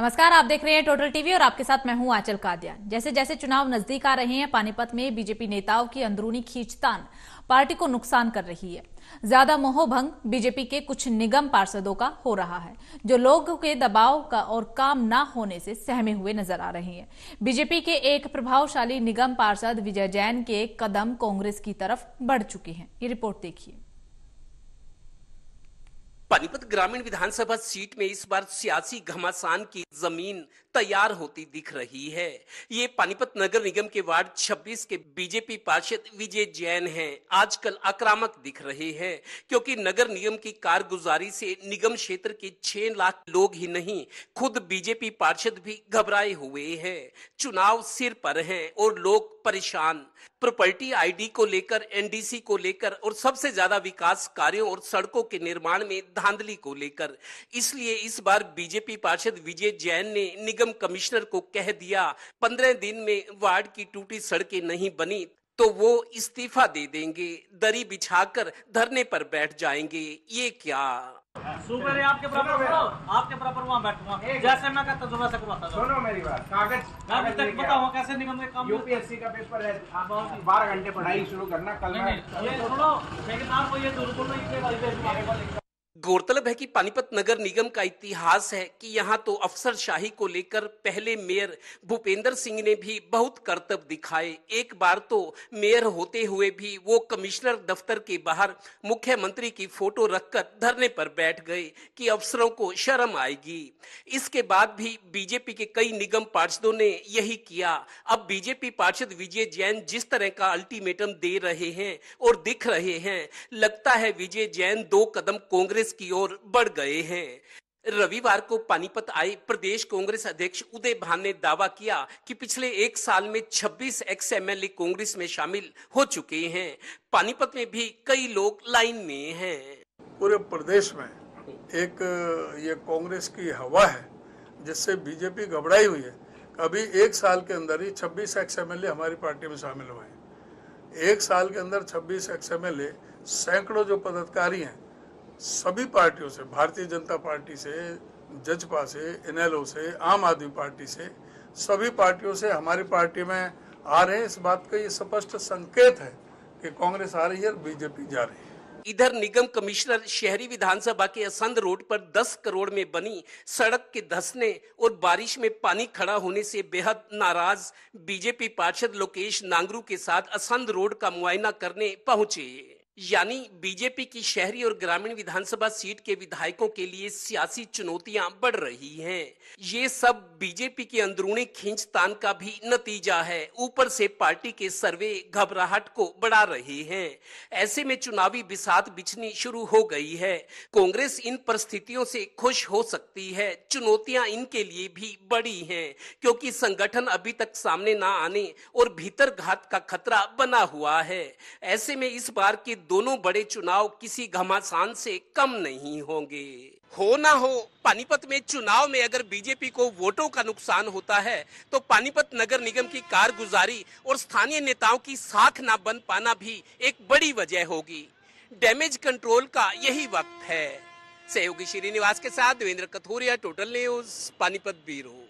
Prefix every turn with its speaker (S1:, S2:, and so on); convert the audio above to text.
S1: नमस्कार आप देख रहे हैं टोटल टीवी और आपके साथ मैं हूं आंचल कादिया जैसे जैसे चुनाव नजदीक आ रहे हैं पानीपत में बीजेपी नेताओं की अंदरूनी खींचतान पार्टी को नुकसान कर रही है ज्यादा मोहभंग बीजेपी के कुछ निगम पार्षदों का हो रहा है जो लोगों के दबाव का और काम न होने से सहमे हुए नजर आ रहे हैं बीजेपी के एक प्रभावशाली निगम पार्षद विजय जैन के कदम कांग्रेस की तरफ बढ़ चुके हैं ये रिपोर्ट देखिए
S2: पानीपत ग्रामीण विधानसभा सीट में इस बार सियासी घमासान की जमीन तैयार होती दिख रही है ये पानीपत नगर निगम के वार्ड 26 के बीजेपी पार्षद विजय जैन हैं आजकल आक्रामक दिख रहे हैं क्योंकि नगर निगम की कारगुजारी से निगम क्षेत्र के छह लाख लोग ही नहीं खुद बीजेपी पार्षद भी घबराए हुए हैं चुनाव सिर पर हैं और लोग परेशान प्रॉपर्टी आईडी को लेकर एनडीसी को लेकर और सबसे ज्यादा विकास कार्यों और सड़कों के निर्माण में धांधली को लेकर इसलिए इस बार बीजेपी पार्षद विजय जैन ने निगम निगम कमिश्नर को कह दिया पंद्रह दिन में वार्ड की टूटी सड़कें नहीं बनी तो वो इस्तीफा दे देंगे दरी बिछाकर धरने पर बैठ जाएंगे ये क्या सुपर आपके बराबर आपके बराबर वहाँ बैठूंगा जैसे मैं कहता तजुर्बा से करवाता सुनो मेरी बात कागज मैं तक बताऊँ कैसे निगम में काम यूपीएससी का पेपर है हाँ, बारह घंटे पढ़ाई शुरू करना कल नहीं, ये सुनो लेकिन आपको ये दुर्गुण गौरतलब है कि पानीपत नगर निगम का इतिहास है कि यहाँ तो अफसर शाही को लेकर पहले मेयर भूपेंद्र सिंह ने भी बहुत कर्तव्य दिखाए एक बार तो मेयर होते हुए भी वो कमिश्नर दफ्तर के बाहर मुख्यमंत्री की फोटो रखकर धरने पर बैठ गए कि अफसरों को शर्म आएगी इसके बाद भी बीजेपी के कई निगम पार्षदों ने यही किया अब बीजेपी पार्षद विजय जैन जिस तरह का अल्टीमेटम दे रहे हैं और दिख रहे हैं लगता है विजय जैन दो कदम कांग्रेस कांग्रेस की ओर बढ़ गए हैं रविवार को पानीपत आए प्रदेश कांग्रेस अध्यक्ष उदय भान ने दावा किया कि पिछले एक साल में 26 एक्स एमएलए कांग्रेस में शामिल हो चुके हैं पानीपत में भी कई लोग लाइन में हैं
S3: पूरे प्रदेश में एक ये कांग्रेस की हवा है जिससे बीजेपी घबराई हुई है अभी एक साल के अंदर ही 26 एक्स एमएलए हमारी पार्टी में शामिल हुए हैं एक साल के अंदर 26 एक्स एमएलए सैकड़ों जो पदाधिकारी हैं सभी पार्टियों से भारतीय जनता पार्टी से जजपा से एनएलओ से आम आदमी पार्टी से सभी पार्टियों से हमारी पार्टी में आ रहे इस बात का ये स्पष्ट संकेत है कि कांग्रेस आ रही है और बीजेपी जा रही है इधर निगम कमिश्नर
S2: शहरी विधानसभा के असंद रोड पर 10 करोड़ में बनी सड़क के धसने और बारिश में पानी खड़ा होने से बेहद नाराज बीजेपी पार्षद लोकेश नांगरू के साथ असंद रोड का मुआयना करने पहुंचे यानी बीजेपी की शहरी और ग्रामीण विधानसभा सीट के विधायकों के लिए सियासी चुनौतियां बढ़ रही हैं। ये सब बीजेपी के अंदरूनी खींचतान का भी नतीजा है ऊपर से पार्टी के सर्वे घबराहट को बढ़ा रहे हैं ऐसे में चुनावी बिसात बिछनी शुरू हो गई है कांग्रेस इन परिस्थितियों से खुश हो सकती है चुनौतियां इनके लिए भी बड़ी है क्योंकि संगठन अभी तक सामने न आने और भीतर घात का खतरा बना हुआ है ऐसे में इस बार की दोनों बड़े चुनाव किसी घमासान से कम नहीं होंगे हो ना हो पानीपत में चुनाव में अगर बीजेपी को वोटों का नुकसान होता है तो पानीपत नगर निगम की कारगुजारी और स्थानीय नेताओं की साख ना बन पाना भी एक बड़ी वजह होगी डैमेज कंट्रोल का यही वक्त है सहयोगी श्रीनिवास के साथ Devendra Kathoria total news Panipat bureau